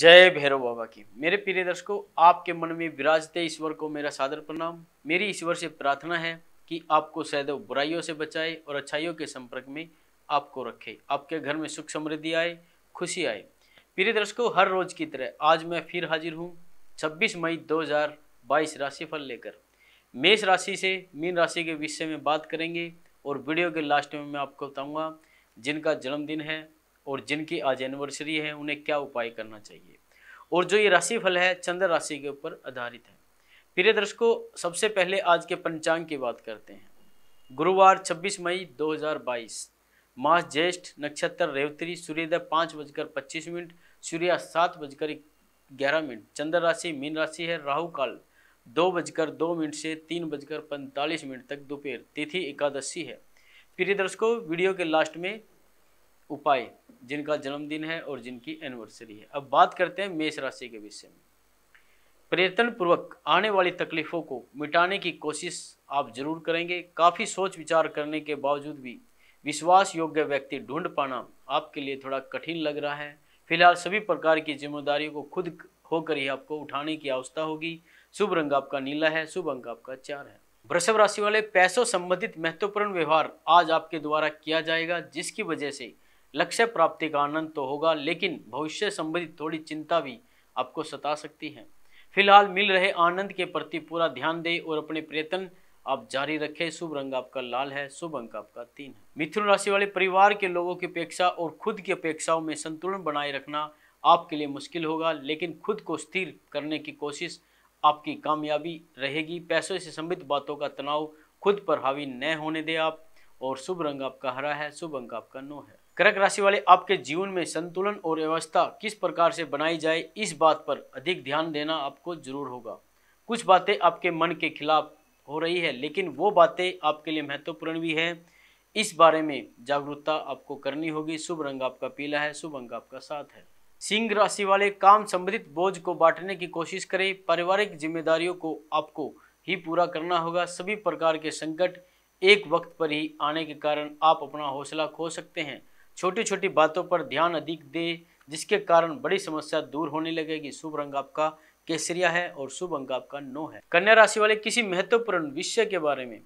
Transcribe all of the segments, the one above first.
जय भैरव बाबा की मेरे प्रिय दर्शकों आपके मन में विराजते ईश्वर को मेरा सादर प्रणाम मेरी ईश्वर से प्रार्थना है कि आपको सदैव बुराइयों से बचाए और अच्छाइयों के संपर्क में आपको रखे आपके घर में सुख समृद्धि आए खुशी आए प्रिय दर्शकों हर रोज की तरह आज मैं फिर हाजिर हूँ छब्बीस मई दो हजार बाईस राशिफल लेकर मेष राशि से मीन राशि के विषय में बात करेंगे और वीडियो के लास्ट में मैं आपको बताऊँगा जिनका जन्मदिन है और जिनकी आज एनिवर्सरी है उन्हें क्या उपाय करना चाहिए और जो ये राशि फल है चंद्र राशि के ऊपर आधारित है प्रिय दर्शकों सबसे पहले आज के पंचांग की बात करते हैं गुरुवार 26 मई 2022 मास ज्येष्ठ नक्षत्र रेवतरी सूर्योदय पाँच बजकर पच्चीस मिनट सूर्यास्त सात बजकर ग्यारह मिनट चंद्र राशि मीन राशि है राहु काल दो बजकर दो मिनट से तीन बजकर पैंतालीस मिनट तक दोपहर तिथि एकादशी है प्रिय दर्शकों वीडियो के लास्ट में उपाय जिनका जन्मदिन है और जिनकी एनिवर्सरी है अब बात करते हैं मेष राशि के विषय में प्रयत्न पूर्वक आने वाली तकलीफ़ों को मिटाने की कोशिश आप जरूर करेंगे काफ़ी सोच विचार करने के बावजूद भी विश्वास योग्य व्यक्ति ढूंढ पाना आपके लिए थोड़ा कठिन लग रहा है फिलहाल सभी प्रकार की जिम्मेदारियों को खुद होकर ही आपको उठाने की आवश्यकता होगी शुभ रंग आपका नीला है शुभ अंक आपका चार है वृषभ राशि वाले पैसों संबंधित महत्वपूर्ण व्यवहार आज आपके द्वारा किया जाएगा जिसकी वजह से लक्ष्य प्राप्ति का आनंद तो होगा लेकिन भविष्य संबंधित थोड़ी चिंता भी आपको सता सकती है फिलहाल मिल रहे आनंद के प्रति पूरा ध्यान दें और अपने प्रयत्न आप जारी रखें शुभ रंग आपका लाल है शुभ अंक आपका तीन है मिथुन राशि वाले परिवार के लोगों की अपेक्षा और खुद की अपेक्षाओं में संतुलन बनाए रखना आपके लिए मुश्किल होगा लेकिन खुद को स्थिर करने की कोशिश आपकी कामयाबी रहेगी पैसों से संबंधित बातों का तनाव खुद पर हावी न होने दें आप और शुभ रंग आपका हरा है शुभ अंक आपका नौ है कर्क राशि वाले आपके जीवन में संतुलन और व्यवस्था किस प्रकार से बनाई जाए इस बात पर अधिक ध्यान देना आपको जरूर होगा कुछ बातें आपके मन के खिलाफ हो रही है लेकिन वो बातें आपके लिए महत्वपूर्ण भी है इस बारे में जागरूकता आपको करनी होगी शुभ रंग आपका पीला है शुभ अंग आपका साथ है सिंह राशि वाले काम संबंधित बोझ को बांटने की कोशिश करें पारिवारिक जिम्मेदारियों को आपको ही पूरा करना होगा सभी प्रकार के संकट एक वक्त पर ही आने के कारण आप अपना हौसला खो सकते हैं छोटी छोटी बातों पर ध्यान अधिक दे जिसके कारण बड़ी समस्या दूर होने लगेगी शुभ रंग आपका केसरिया है और शुभ अंक आपका नौ है कन्या राशि वाले किसी महत्वपूर्ण विषय के बारे में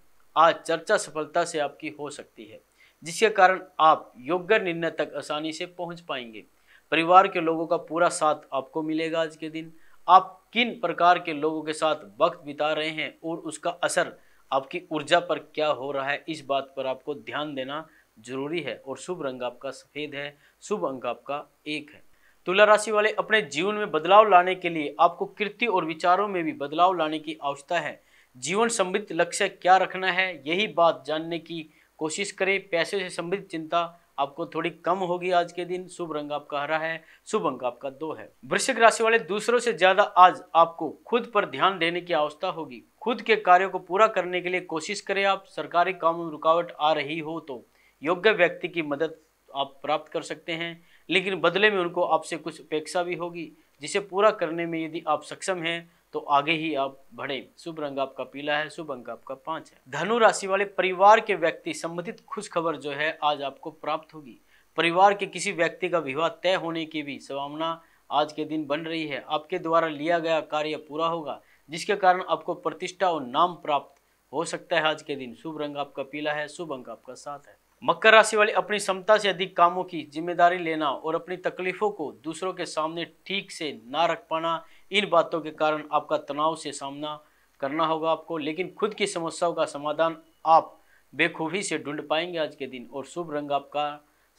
आज चर्चा सफलता से आपकी हो सकती है जिसके कारण आप योग्य निर्णय तक आसानी से पहुंच पाएंगे परिवार के लोगों का पूरा साथ आपको मिलेगा आज के दिन आप किन प्रकार के लोगों के साथ वक्त बिता रहे हैं और उसका असर आपकी ऊर्जा पर क्या हो रहा है इस बात पर आपको ध्यान देना जरूरी है और शुभ रंग आपका सफ़ेद है शुभ अंक आपका एक है तुला राशि वाले अपने जीवन में बदलाव लाने के लिए आपको कृति और विचारों में भी बदलाव लाने की आवश्यकता है जीवन संबंधित लक्ष्य क्या रखना है यही बात जानने की कोशिश करें पैसे से संबंधित चिंता आपको थोड़ी कम होगी आज के दिन शुभ रंग आपका हरा है शुभ अंक आपका दो है वृश्चिक राशि वाले दूसरों से ज्यादा आज आपको खुद पर ध्यान देने की आवश्यकता होगी खुद के कार्यों को पूरा करने के लिए कोशिश करें आप सरकारी कामों में रुकावट आ रही हो तो योग्य व्यक्ति की मदद आप प्राप्त कर सकते हैं लेकिन बदले में उनको आपसे कुछ अपेक्षा भी होगी जिसे पूरा करने में यदि आप सक्षम हैं तो आगे ही आप बढ़े शुभ रंग आपका पीला है शुभ अंक आपका पांच है धनु राशि वाले परिवार के व्यक्ति संबंधित खुशखबर जो है आज आपको प्राप्त होगी परिवार के किसी व्यक्ति का विवाह तय होने की भी संभावना आज के दिन बन रही है आपके द्वारा लिया गया कार्य पूरा होगा जिसके कारण आपको प्रतिष्ठा और नाम प्राप्त हो सकता है आज के दिन शुभ रंग आपका पीला है शुभ अंक आपका सात है मकर राशि वाले अपनी क्षमता से अधिक कामों की जिम्मेदारी लेना और अपनी तकलीफों को दूसरों के सामने ठीक से ना रख पाना इन बातों के कारण आपका तनाव से सामना करना होगा आपको लेकिन खुद की समस्याओं का समाधान आप बेखूबी से ढूंढ पाएंगे आज के दिन और शुभ रंग आपका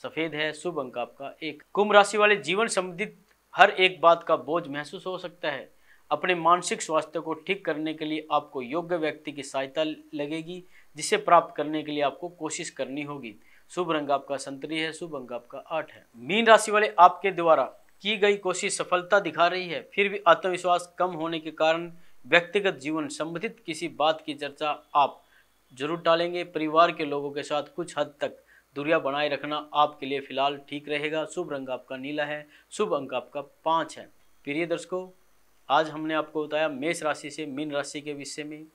सफ़ेद है शुभ अंक आपका एक कुंभ राशि वाले जीवन संबंधित हर एक बात का बोझ महसूस हो सकता है अपने मानसिक स्वास्थ्य को ठीक करने के लिए आपको योग्य व्यक्ति की सहायता लगेगी जिसे प्राप्त करने के लिए आपको कोशिश करनी होगी शुभ रंग आपका संतरी है शुभ अंग आपका आठ है मीन राशि वाले आपके द्वारा की गई कोशिश सफलता दिखा रही है फिर भी आत्मविश्वास कम होने के कारण व्यक्तिगत जीवन संबंधित किसी बात की चर्चा आप जरूर टालेंगे परिवार के लोगों के साथ कुछ हद तक दूरिया बनाए रखना आपके लिए फिलहाल ठीक रहेगा शुभ रंग आपका नीला है शुभ अंक आपका पाँच है प्रिय दर्शकों आज हमने आपको बताया मेष राशि से मीन राशि के विषय में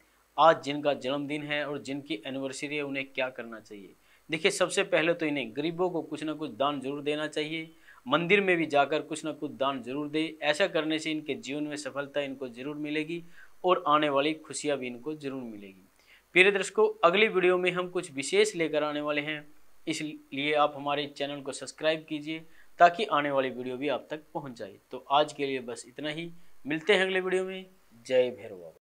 आज जिनका जन्मदिन है और जिनकी एनिवर्सरी है उन्हें क्या करना चाहिए देखिए सबसे पहले तो इन्हें गरीबों को कुछ ना कुछ दान जरूर देना चाहिए मंदिर में भी जाकर कुछ ना कुछ दान जरूर दे ऐसा करने से इनके जीवन में सफलता इनको जरूर मिलेगी और आने वाली खुशियाँ भी इनको जरूर मिलेगी प्रिय दर्शकों अगली वीडियो में हम कुछ विशेष लेकर आने वाले हैं इसलिए आप हमारे चैनल को सब्सक्राइब कीजिए ताकि आने वाली वीडियो भी आप तक पहुंच जाए तो आज के लिए बस इतना ही मिलते हैं अगले वीडियो में जय भैरव